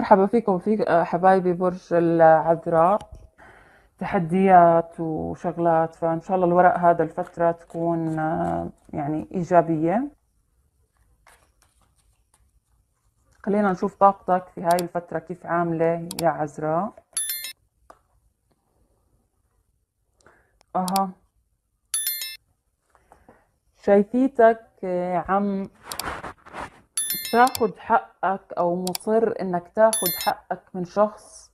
مرحبا فيكم في آه، حبايبي برج العذراء تحديات وشغلات فان شاء الله الورق هذا الفتره تكون آه، يعني ايجابيه خلينا نشوف طاقتك في هاي الفتره كيف عامله يا عذراء اها شايفيتك آه، عم تاخد حقك او مصر انك تاخد حقك من شخص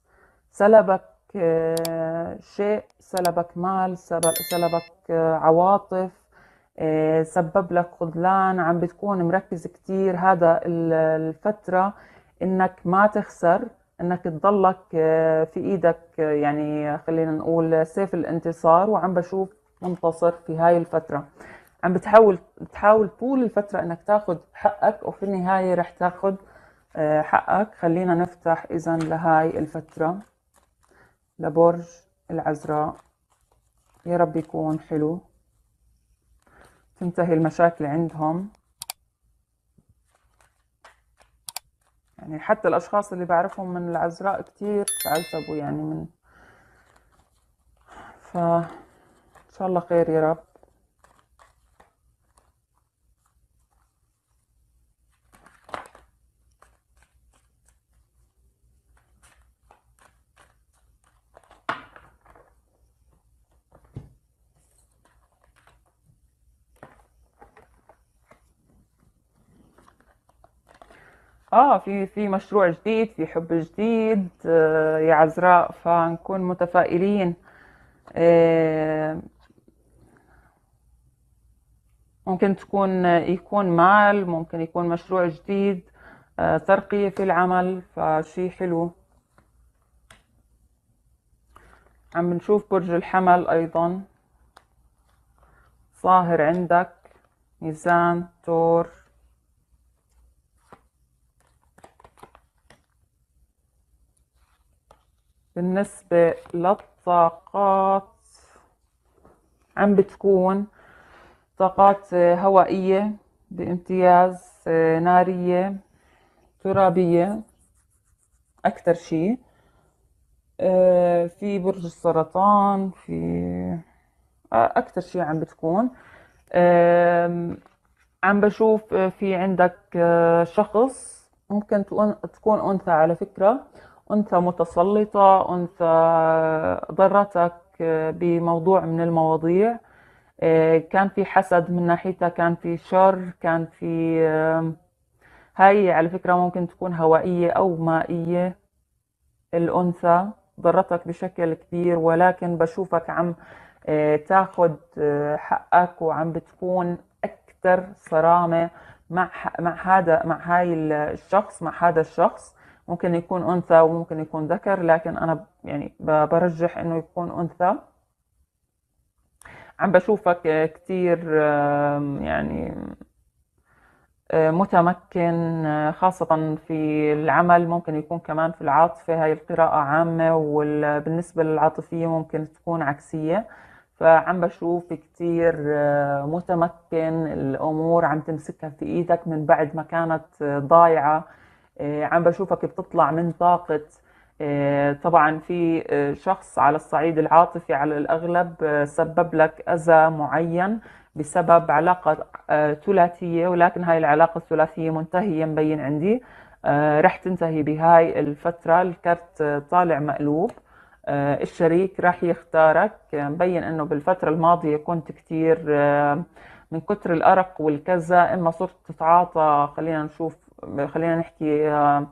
سلبك آه، شيء سلبك مال سلبك آه، عواطف آه، سبب لك خذلان عم بتكون مركز كتير هذا الفترة انك ما تخسر انك تضلك في ايدك يعني خلينا نقول سيف الانتصار وعم بشوف منتصر في هاي الفترة عم بتحاول بتحاول طول الفترة انك تاخذ حقك وفي النهاية رح تاخذ آه، حقك خلينا نفتح اذا لهاي الفترة لبرج العذراء يا رب يكون حلو تنتهي المشاكل عندهم يعني حتى الأشخاص اللي بعرفهم من العذراء كتير تعذبوا يعني من ف إن شاء الله خير يا رب اه في في مشروع جديد في حب جديد آه، يا عذراء فنكون متفائلين آه، ممكن تكون يكون مال ممكن يكون مشروع جديد آه، ترقية في العمل فشي حلو عم نشوف برج الحمل أيضا ظاهر عندك ميزان تور بالنسبة للطاقات عم بتكون طاقات هوائية بامتياز آه، نارية ترابية أكثر شيء آه، في برج السرطان في آه، أكثر شيء عم بتكون عم بشوف في عندك شخص ممكن تكون أنثى على فكرة أنثى متسلطة أنثى ضرتك بموضوع من المواضيع آه، كان في حسد من ناحيتها كان في شر كان في هاي على فكرة ممكن تكون هوائية أو مائية الأنثى ضرتك بشكل كبير ولكن بشوفك عم آه، تاخد آه، حقك وعم بتكون أكثر صرامة مع مع هذا مع هاي الشخص مع هذا الشخص ممكن يكون أنثى وممكن يكون ذكر لكن أنا يعني برجح إنه يكون أنثى عم بشوفك كتير يعني متمكن آه، خاصة في العمل ممكن يكون كمان في العاطفة هاي القراءة عامة وبالنسبة للعاطفية ممكن تكون عكسية فعم بشوف كتير آه، متمكن الأمور عم تمسكها في إيدك من بعد ما كانت آه، ضايعة آه، عم بشوفك بتطلع من طاقة آه، طبعا في آه، شخص على الصعيد العاطفي على الأغلب سبب لك أذى معين بسبب علاقة ثلاثية ولكن هاي العلاقة الثلاثية منتهية مبين عندي رح تنتهي بهاي الفترة الكرت طالع مقلوب الشريك راح يختارك مبين انه بالفترة الماضية كنت كتير من كتر الأرق والكذا إما صرت تتعاطى خلينا نشوف خلينا نحكي آه،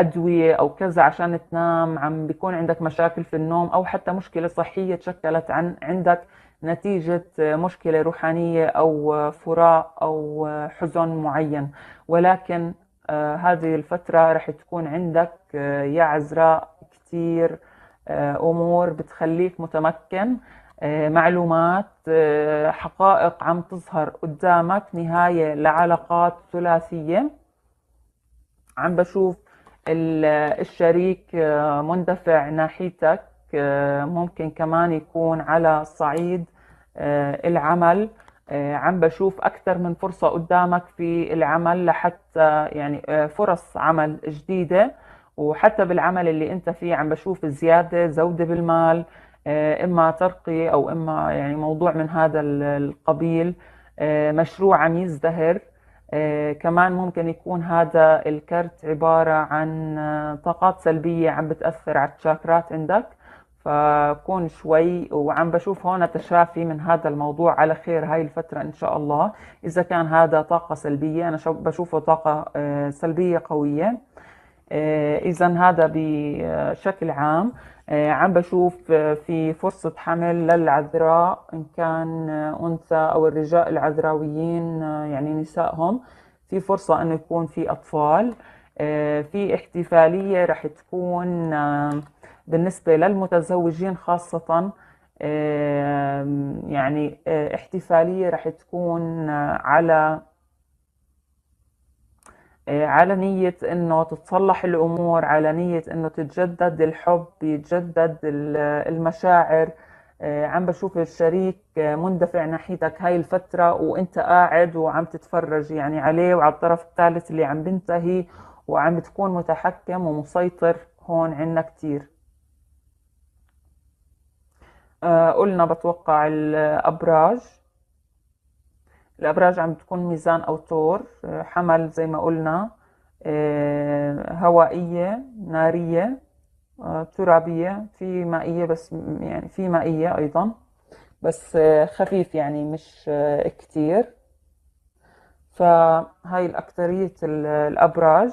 أدوية أو كذا عشان تنام عم بيكون عندك مشاكل في النوم أو حتى مشكلة صحية تشكلت عن عندك نتيجة آه، مشكلة روحانية أو آه، فراق أو حزن معين ولكن هذه الفترة رح تكون عندك يا عذراء كتير أمور بتخليك متمكن آه، معلومات آه، حقائق عم تظهر قدامك نهاية لعلاقات ثلاثية عم بشوف الشريك آه، مندفع ناحيتك ممكن كمان يكون على صعيد العمل عم بشوف أكثر من فرصة قدامك في العمل لحتى يعني فرص عمل جديدة وحتى بالعمل اللي أنت فيه عم بشوف زيادة زودة بالمال آه، اما ترقيه او اما يعني موضوع من هذا القبيل آه، مشروع عم يزدهر آه، كمان ممكن يكون هذا الكرت عباره عن طاقات سلبيه عم بتاثر على الشاكرات عندك فكون شوي وعم بشوف هون تشافي من هذا الموضوع على خير هاي الفترة إن شاء الله إذا كان هذا طاقة سلبية أنا بشوفه طاقة سلبية قوية آه، اذا هذا بشكل عام آه، عم بشوف آه، في فرصة حمل للعذراء إن كان أنثى أو الرجال العذراويين يعني نسائهم في فرصة أنه يكون في أطفال في احتفالية رح تكون بالنسبة للمتزوجين خاصة يعني احتفالية رح تكون على آه، على نية انه تتصلح الامور على نية انه تتجدد الحب يتجدد المشاعر آه، عم بشوف الشريك آه، مندفع ناحيتك هاي الفترة وانت قاعد وعم تتفرج يعني عليه وعلى الطرف الثالث اللي عم بنتهي وعم بتكون متحكم ومسيطر هون عنا كتير قلنا بتوقع الأبراج الأبراج عم تكون ميزان أو ثور آه، حمل زي ما قلنا آه، هوائية نارية آه، ترابية في مائية بس يعني في مائية أيضا بس خفيف يعني مش كتير فهاي الأكترية الأبراج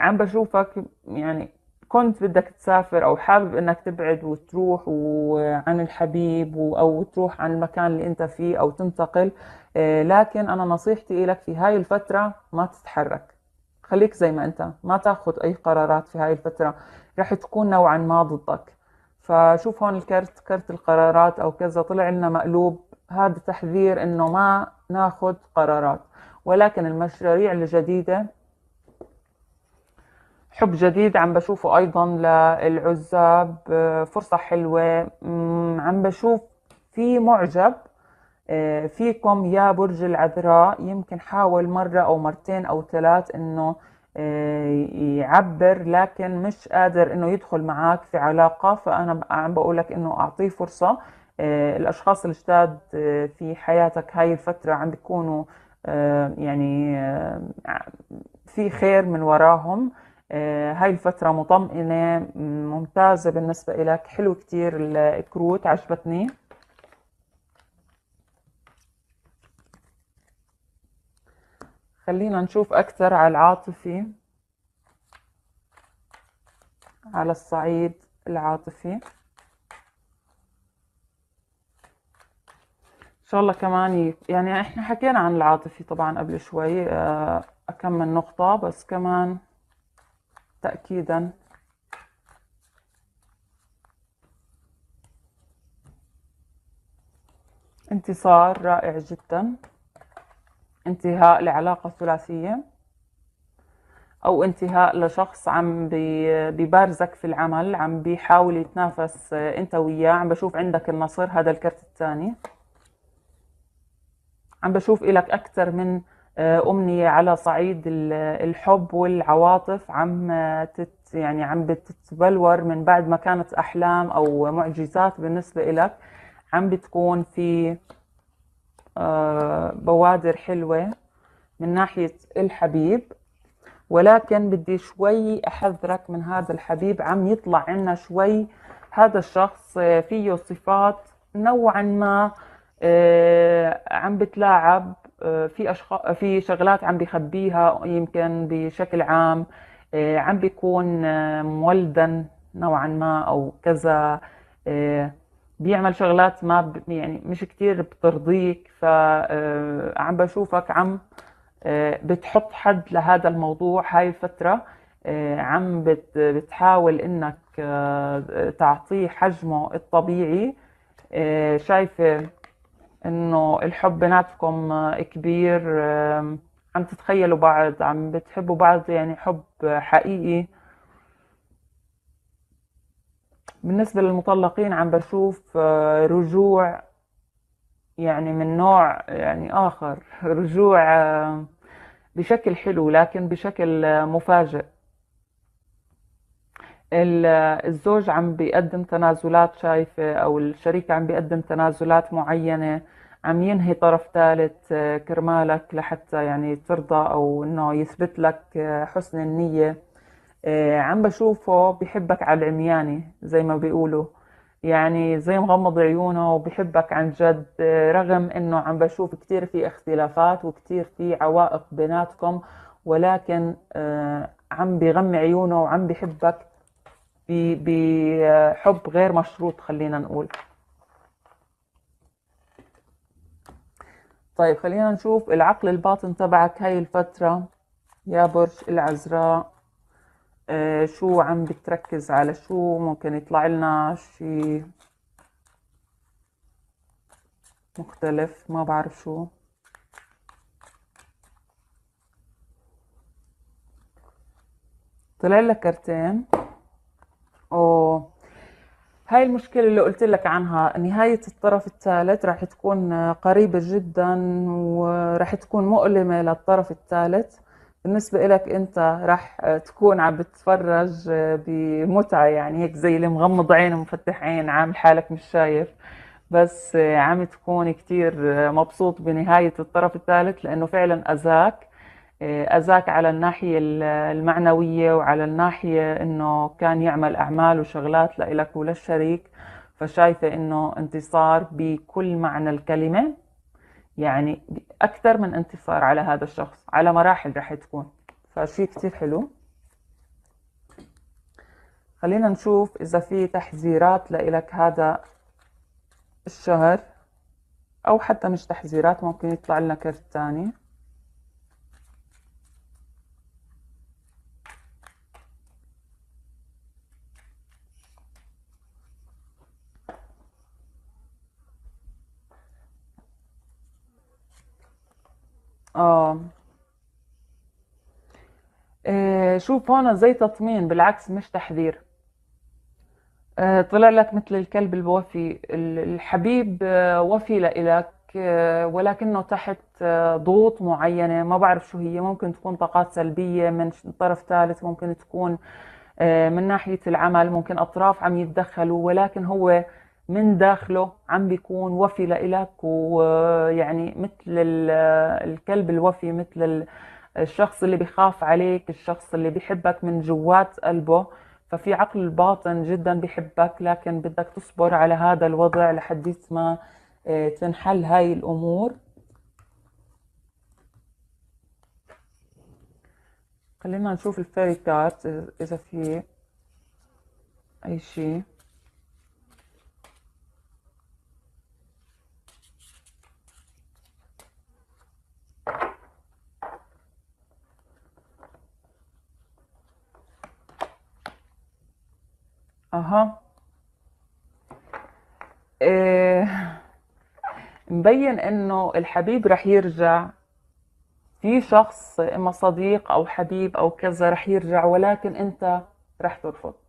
عم بشوفك يعني كنت بدك تسافر او حابب انك تبعد وتروح عن الحبيب او تروح عن المكان اللي انت فيه او تنتقل آه، لكن انا نصيحتي لك في هاي الفتره ما تتحرك خليك زي ما انت ما تاخذ اي قرارات في هاي الفتره راح تكون نوعا ما ضدك فشوف هون الكرت كرت القرارات او كذا طلع لنا مقلوب هذا تحذير انه ما ناخذ قرارات ولكن المشاريع الجديده حب جديد عم بشوفه ايضا للعزاب فرصه حلوه عم بشوف في معجب آه، فيكم يا برج العذراء يمكن حاول مرة أو مرتين أو ثلاث إنه آه، يعبر لكن مش قادر إنه يدخل معك في علاقة فأنا عم بقولك إنه أعطيه فرصة آه، الأشخاص الجداد في حياتك هاي الفترة عم بيكونوا يعني في خير من وراهم آه، هاي الفترة مطمئنة ممتازة بالنسبة إلك حلو كتير الكروت عجبتني خلينا نشوف أكثر على العاطفي على الصعيد العاطفي ان شاء الله كمان يعني احنا حكينا عن العاطفي طبعا قبل شوي آه، أكمل من نقطة بس كمان تأكيدا انتصار رائع جدا انتهاء لعلاقة ثلاثية أو انتهاء لشخص عم ببارزك في العمل عم بيحاول يتنافس آه، أنت وياه عم بشوف عندك النصر هذا الكرت الثاني عم بشوف إلك أكثر من آه، امنيه على صعيد الحب والعواطف عم آه، تت يعني عم بتتبلور من بعد ما كانت احلام او معجزات بالنسبه لك عم بتكون في آه، بوادر حلوه من ناحيه الحبيب ولكن بدي شوي احذرك من هذا الحبيب عم يطلع عنا شوي هذا الشخص فيه صفات نوعا ما عم بتلاعب آه، في اشخاص آه، في شغلات عم بخبيها يمكن بشكل عام آه، عم بيكون مولدا نوعا ما او كذا بيعمل شغلات ما يعني مش كتير بترضيك فعم بشوفك عم بتحط حد لهذا الموضوع هاي الفترة عم بتحاول انك تعطيه حجمه الطبيعي شايفة انه الحب بيناتكم كبير عم تتخيلوا بعض عم بتحبوا بعض يعني حب حقيقي بالنسبة للمطلقين عم بشوف آه، رجوع يعني من نوع يعني آخر رجوع بشكل حلو لكن بشكل مفاجئ الزوج عم بيقدم تنازلات شايفة أو الشريك عم بيقدم تنازلات معينة عم ينهي طرف ثالث آه، كرمالك لحتى يعني ترضى أو إنه يثبت لك آه، حسن النية آه، عم بشوفه بحبك على العمياني زي ما بيقولوا يعني زي مغمض عيونه وبحبك عن جد رغم انه عم بشوف كثير في اختلافات وكثير في عوائق بيناتكم ولكن عم بغمي عيونه وعم بحبك بحب غير مشروط خلينا نقول طيب خلينا نشوف العقل الباطن تبعك هاي الفترة يا برج العذراء آه شو عم بتركز على شو ممكن يطلع لنا شي مختلف ما بعرف شو طلع لك كرتين أوه. هاي المشكلة اللي قلت لك عنها نهاية الطرف الثالث راح تكون قريبة جدا وراح تكون مؤلمة للطرف الثالث بالنسبة لك أنت راح تكون عم بتتفرج بمتعة يعني هيك زي اللي مغمض عين ومفتح عين عامل حالك مش شايف بس عم تكون كتير مبسوط بنهاية الطرف الثالث لأنه فعلا أذاك آه، أزاك على الناحية المعنوية وعلى الناحية إنه كان يعمل أعمال وشغلات لإلك وللشريك فشايفة إنه انتصار بكل معنى الكلمة يعني أكثر من انتصار على هذا الشخص على مراحل رح تكون فشي كتير حلو خلينا نشوف إذا في تحذيرات لإلك هذا الشهر أو حتى مش تحذيرات ممكن يطلع لنا كرت تاني آه. اه شوف هون زي تطمين بالعكس مش تحذير آه، طلع لك مثل الكلب الوفي الحبيب آه، وفي لإلك ولكنه تحت ضغوط معينة ما بعرف شو هي ممكن تكون طاقات سلبية من طرف ثالث ممكن تكون من ناحية العمل ممكن أطراف عم يتدخلوا ولكن هو من داخله عم بيكون وفي لإلك ويعني مثل الكلب الوفي مثل الشخص اللي بيخاف عليك الشخص اللي بيحبك من جوات قلبه ففي عقل باطن جدا بيحبك لكن بدك تصبر على هذا الوضع لحديت ما آه، تنحل هاي الأمور خلينا نشوف الفيري كارت إذا في أي شيء اها إيه، مبين انه الحبيب رح يرجع في شخص اما صديق او حبيب او كذا رح يرجع ولكن انت رح ترفض